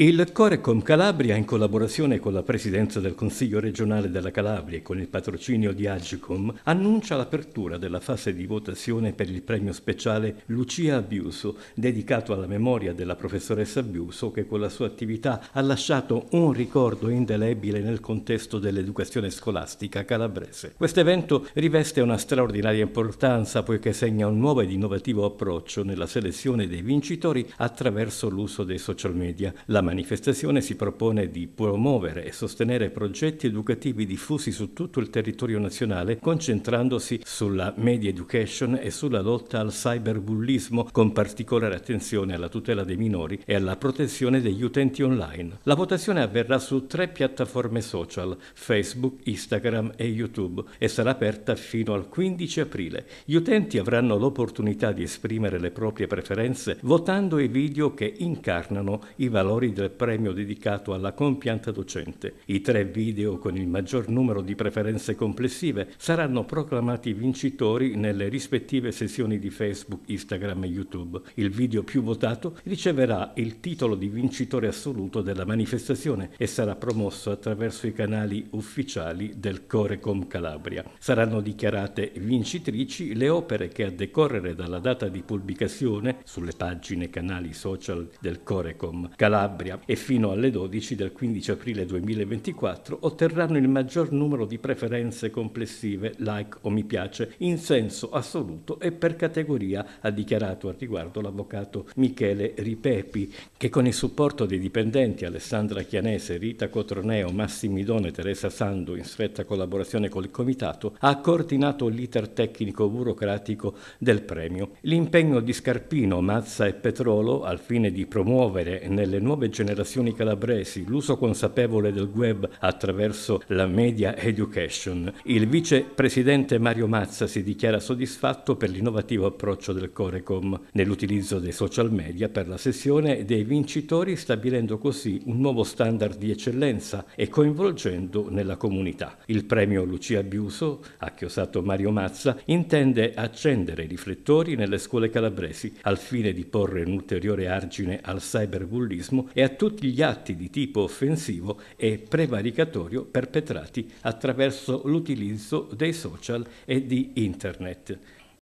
Il Corecom Calabria, in collaborazione con la Presidenza del Consiglio regionale della Calabria e con il patrocinio di Agicom, annuncia l'apertura della fase di votazione per il premio speciale Lucia Abiuso, dedicato alla memoria della professoressa Abiuso che con la sua attività ha lasciato un ricordo indelebile nel contesto dell'educazione scolastica calabrese. Questo evento riveste una straordinaria importanza poiché segna un nuovo ed innovativo approccio nella selezione dei vincitori attraverso l'uso dei social media. La manifestazione si propone di promuovere e sostenere progetti educativi diffusi su tutto il territorio nazionale, concentrandosi sulla media education e sulla lotta al cyberbullismo, con particolare attenzione alla tutela dei minori e alla protezione degli utenti online. La votazione avverrà su tre piattaforme social, Facebook, Instagram e YouTube, e sarà aperta fino al 15 aprile. Gli utenti avranno l'opportunità di esprimere le proprie preferenze votando i video che incarnano i valori del premio dedicato alla compianta docente. I tre video con il maggior numero di preferenze complessive saranno proclamati vincitori nelle rispettive sessioni di Facebook, Instagram e YouTube. Il video più votato riceverà il titolo di vincitore assoluto della manifestazione e sarà promosso attraverso i canali ufficiali del Corecom Calabria. Saranno dichiarate vincitrici le opere che a decorrere dalla data di pubblicazione sulle pagine canali social del Corecom Calabria primaria e fino alle 12 del 15 aprile 2024 otterranno il maggior numero di preferenze complessive, like o mi piace, in senso assoluto e per categoria, ha dichiarato al riguardo l'avvocato Michele Ripepi, che con il supporto dei dipendenti Alessandra Chianese, Rita Cotroneo, Massimidone e Teresa Sando, in stretta collaborazione col Comitato, ha coordinato l'iter tecnico-burocratico del premio. L'impegno di Scarpino, Mazza e Petrolo, al fine di promuovere nelle nuove generazioni calabresi l'uso consapevole del web attraverso la media education. Il vicepresidente Mario Mazza si dichiara soddisfatto per l'innovativo approccio del Corecom nell'utilizzo dei social media per la sessione dei vincitori, stabilendo così un nuovo standard di eccellenza e coinvolgendo nella comunità. Il premio Lucia Biuso, acchiosato Mario Mazza, intende accendere i riflettori nelle scuole calabresi al fine di porre un ulteriore argine al cyberbullismo e a tutti gli atti di tipo offensivo e prevaricatorio perpetrati attraverso l'utilizzo dei social e di Internet.